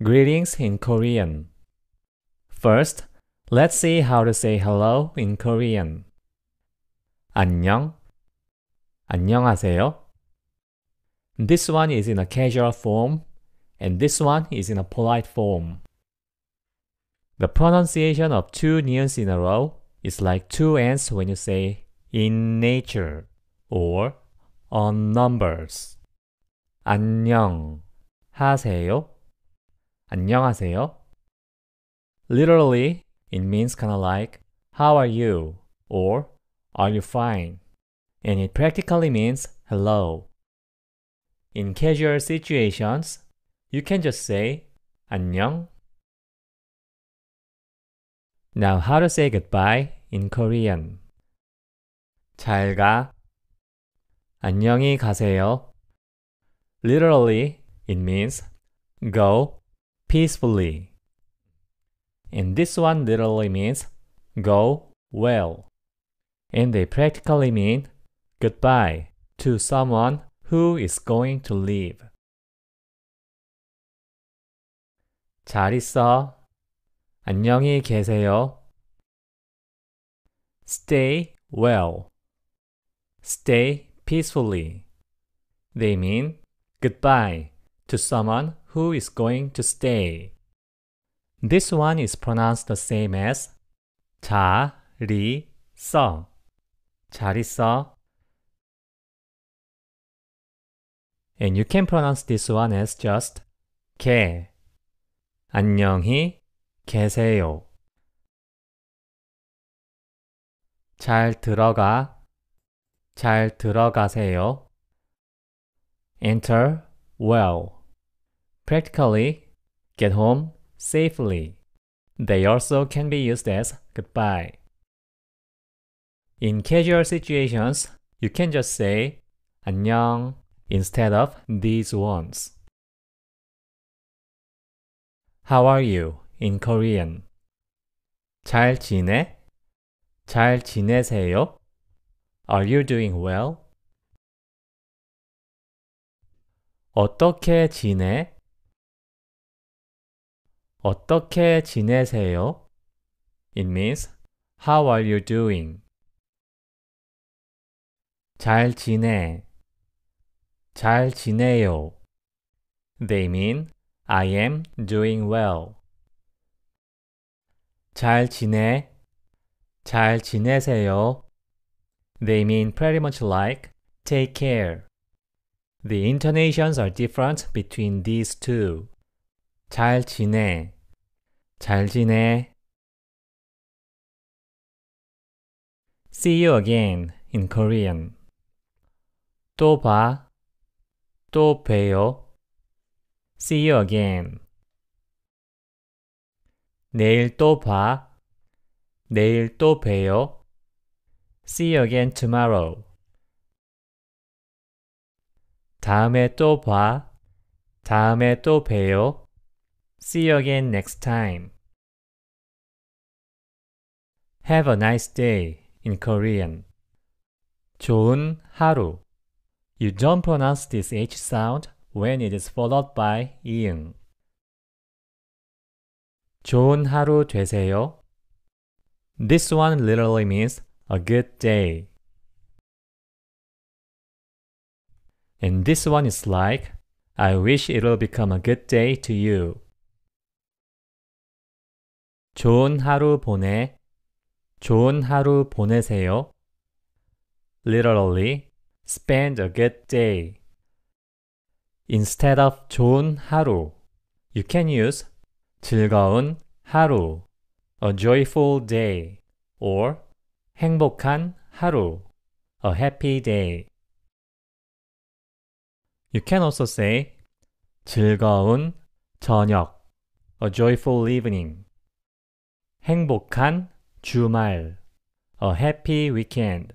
Greetings in Korean. First, let's see how to say hello in Korean. 안녕. 안녕하세요. This one is in a casual form, and this one is in a polite form. The pronunciation of two nouns in a row is like two ends when you say in nature or on numbers. 안녕 하세요. 안녕하세요. Literally, it means kind of like how are you or are you fine? And it practically means hello. In casual situations, you can just say 안녕. Now, how to say goodbye in Korean. 잘 가. 안녕히 가세요. Literally, it means go peacefully. And this one literally means go well. And they practically mean goodbye to someone who is going to leave. 잘 있어. 안녕히 계세요. Stay well. Stay peacefully. They mean goodbye to someone who is going to stay. This one is pronounced the same as 자, 리, 써. 잘 있어. And you can pronounce this one as just 개. 안녕히 계세요. 잘 들어가. 잘 들어가세요. Enter well. practically, get home safely. They also can be used as goodbye. In casual situations, you can just say 안녕 instead of these ones. How are you in Korean? 잘 지내? 잘 지내세요? Are you doing well? 어떻게 지내? 어떻게 지내세요? It means How are you doing? 잘 지내. 잘 지내요. They mean I am doing well. 잘 지내. 잘 지내세요. They mean pretty much like take care. The intonations are different between these two. 잘 지내. 잘 지내. See you again in Korean. 또 봐. 또 봬요. See you again. 내일 또 봐. 내일 또 봬요. See you again tomorrow. 다음에 또 봐. 다음에 또 봬요. See you again next time. Have a nice day in Korean. 좋은 하루. You don't pronounce this H sound when it is followed by 이응. 좋은 하루 되세요. This one literally means a good day. And this one is like, I wish it will become a good day to you. 좋은 하루 보내. 좋은 하루 보내세요. Literally, spend a good day. Instead of 좋은 하루, you can use 즐거운 하루, a joyful day, or 행복한 하루, a happy day. You can also say 즐거운 저녁, a joyful evening. 행복한 주말 A happy weekend